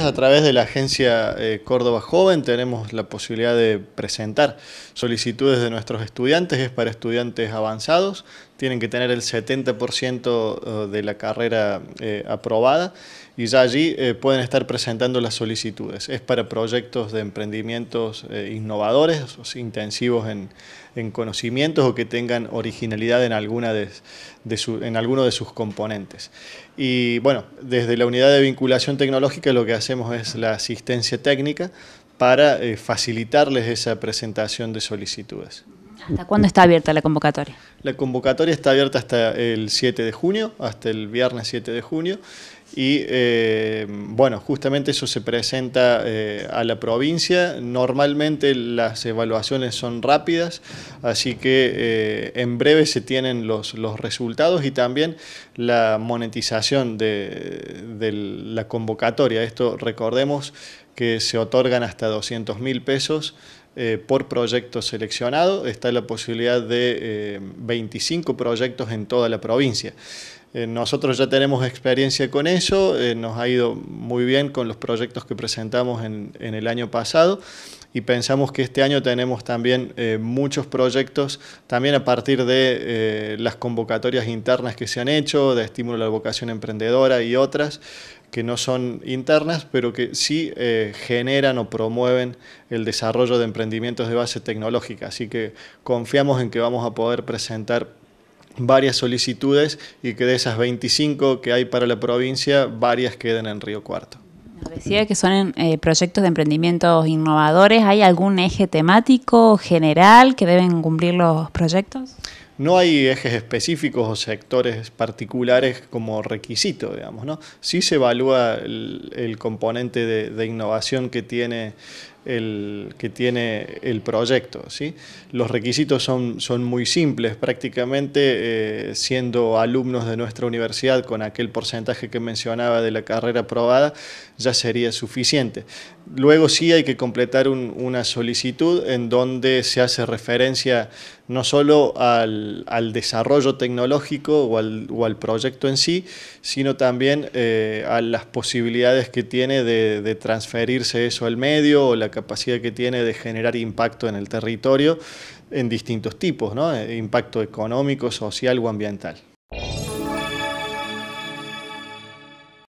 a través de la agencia eh, Córdoba Joven tenemos la posibilidad de presentar solicitudes de nuestros estudiantes, es para estudiantes avanzados, tienen que tener el 70% eh, de la carrera eh, aprobada y ya allí eh, pueden estar presentando las solicitudes. Es para proyectos de emprendimientos innovadores, intensivos en, conocimientos o que tengan originalidad en, en alguno de sus componentes. Y bueno, desde la unidad de vinculación tecnológica lo que hacemos es la asistencia técnica para facilitarles esa presentación de solicitudes. ¿Hasta cuándo está abierta la convocatoria? La convocatoria está abierta hasta el 7 de junio, hasta el viernes 7 de junio. Y eh, bueno, justamente eso se presenta eh, a la provincia. Normalmente las evaluaciones son rápidas, así que eh, en breve se tienen los, resultados y también la monetización de, de la convocatoria. Esto recordemos que se otorgan hasta 200 mil pesos eh, por proyecto seleccionado, está la posibilidad de 25 eh, proyectos en toda la provincia. Eh, nosotros ya tenemos experiencia con eso, eh, nos ha ido muy bien con los proyectos que presentamos en, el año pasado y pensamos que este año tenemos también eh, muchos proyectos, también a partir de las convocatorias internas que se han hecho, de estímulo a la vocación emprendedora y otras, que no son internas, pero que sí generan o promueven el desarrollo de emprendimientos de base tecnológica. Así que confiamos en que vamos a poder presentar varias solicitudes y que de esas 25 que hay para la provincia, varias queden en Río Cuarto. decía que son eh, proyectos de emprendimientos innovadores. ¿Hay algún eje temático general que deben cumplir los proyectos? No hay ejes específicos o sectores particulares como requisito, digamos, ¿no? Sí se evalúa el, componente de, innovación que tiene el, que tiene el proyecto. ¿sí? Los requisitos son, son muy simples, prácticamente eh, siendo alumnos de nuestra universidad con aquel porcentaje que mencionaba de la carrera aprobada ya sería suficiente. Luego sí hay que completar una solicitud en donde se hace referencia no solo al, desarrollo tecnológico o al, o al, proyecto en sí, sino también eh, a las posibilidades que tiene de transferirse eso al medio o la capacidad que tiene de generar impacto en el territorio en distintos tipos, ¿no? Eh, impacto económico, social o ambiental.